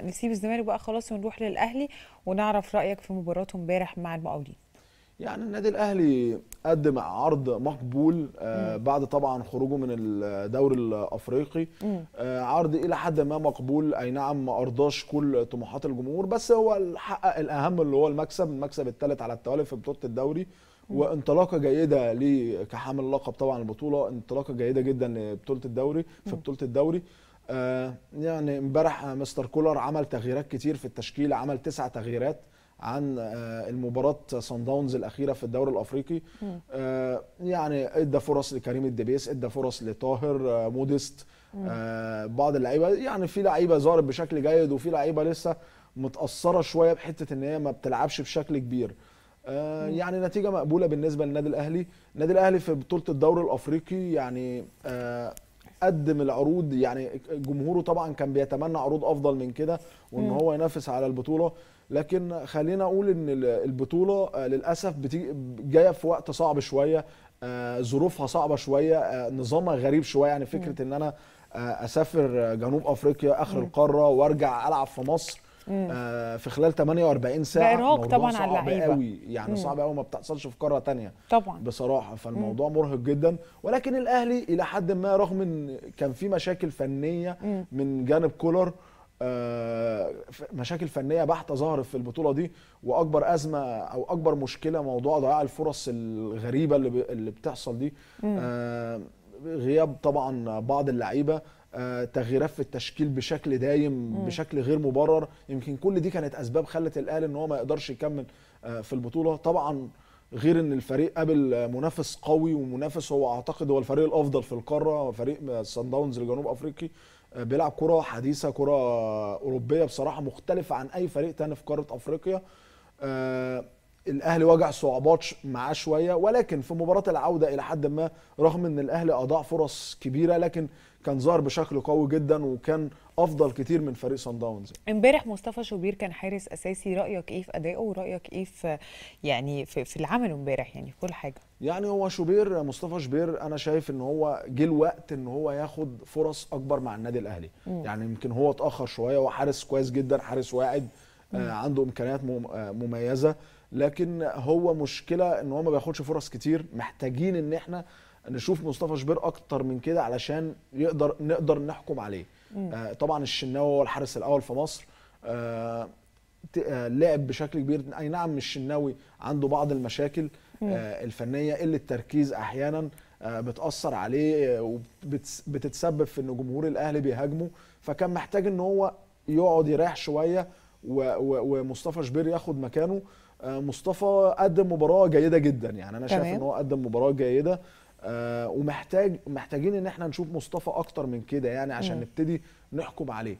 نسيب الزمالك بقى خلاص ونروح للاهلي ونعرف رايك في مباراته امبارح مع المقاولين يعني النادي الاهلي قدم عرض مقبول آه بعد طبعا خروجه من الدوري الافريقي آه عرض الى حد ما مقبول اي نعم ما ارضاش كل طموحات الجمهور بس هو حقق الاهم اللي هو المكسب المكسب الثالث على التوالي في بطوله الدوري وانطلاقه جيده لكحامل كحامل لقب طبعا البطوله انطلاقه جيده جدا لبطوله الدوري في بطوله الدوري آه، يعني امبارح آه، مستر كولر عمل تغييرات كتير في التشكيله عمل تسع تغييرات عن آه، المباراة صن داونز الأخيرة في الدوري الأفريقي يعني ادى فرص لكريم الدبيس ادى فرص لطاهر مودست بعض اللعيبة يعني في لعيبة ظهرت بشكل جيد وفي لعيبة لسه متأثرة شوية بحتة إن هي ما بتلعبش بشكل كبير يعني نتيجة مقبولة بالنسبة للنادي الأهلي النادي الأهلي في بطولة الدوري الأفريقي يعني قدم العروض يعني جمهوره طبعا كان بيتمنى عروض افضل من كده وان هو ينافس على البطوله لكن خلينا اقول ان البطوله آه، للاسف بتيجي جايه في وقت صعب شويه آه، ظروفها صعبه شويه آه، نظامها غريب شويه يعني فكره ان انا اسافر جنوب افريقيا اخر القاره وارجع العب في مصر آه في خلال 48 ساعه ارهاق طبعا صعب على اللعيبه قوي يعني مم. صعب قوي ما بتحصلش في قاره تانية طبعا بصراحه فالموضوع مم. مرهق جدا ولكن الاهلي الى حد ما رغم ان كان في مشاكل فنيه مم. من جانب كولر آه، مشاكل فنيه بحته ظهرت في البطوله دي واكبر ازمه او اكبر مشكله موضوع ضياع الفرص الغريبه اللي اللي بتحصل دي آه غياب طبعا بعض اللعيبه آه، تغييرات في التشكيل بشكل دايم بشكل غير مبرر يمكن كل دي كانت اسباب خلت الاهلي ان هو ما يقدرش يكمل آه، في البطوله طبعا غير ان الفريق قابل منافس قوي ومنافس هو اعتقد هو الفريق الافضل في القاره فريق سان داونز الجنوب افريقي آه، بيلعب كره حديثه كره اوروبيه بصراحه مختلفه عن اي فريق تاني في قاره افريقيا الاهلي واجه صعوبات معاه شويه ولكن في مباراه العوده الى حد ما رغم ان الاهلي اضاع فرص كبيره لكن كان ظهر بشكل قوي جدا وكان افضل كتير من فريق سان داونز امبارح مصطفى شوبير كان حارس اساسي رايك ايه في ادائه ورايك ايه في يعني في, في العمل امبارح يعني في كل حاجه يعني هو شوبير مصطفى شوبير انا شايف ان هو جه الوقت ان هو ياخد فرص اكبر مع النادي الاهلي م. يعني يمكن هو اتاخر شويه وحارس كويس جدا حارس واعد آه، عنده امكانيات آه، مميزه لكن هو مشكله ان هو ما بياخدش فرص كتير محتاجين ان احنا نشوف مصطفى شبير اكتر من كده علشان يقدر نقدر نحكم عليه آه طبعا الشناوي هو الحارس الاول في مصر آه, آه، لعب بشكل كبير اي نعم الشناوي عنده بعض المشاكل آه الفنيه قله التركيز احيانا آه بتاثر عليه وبتتسبب في ان جمهور الاهلي بيهاجمه فكان محتاج ان هو يقعد يريح شويه ومصطفى شبير ياخد مكانه آه، مصطفى قدم مباراه جيده جدا يعني انا شايف ان هو قدم مباراه جيده آه، ومحتاج محتاجين ان احنا نشوف مصطفى اكتر من كده يعني عشان نبتدي نحكم عليه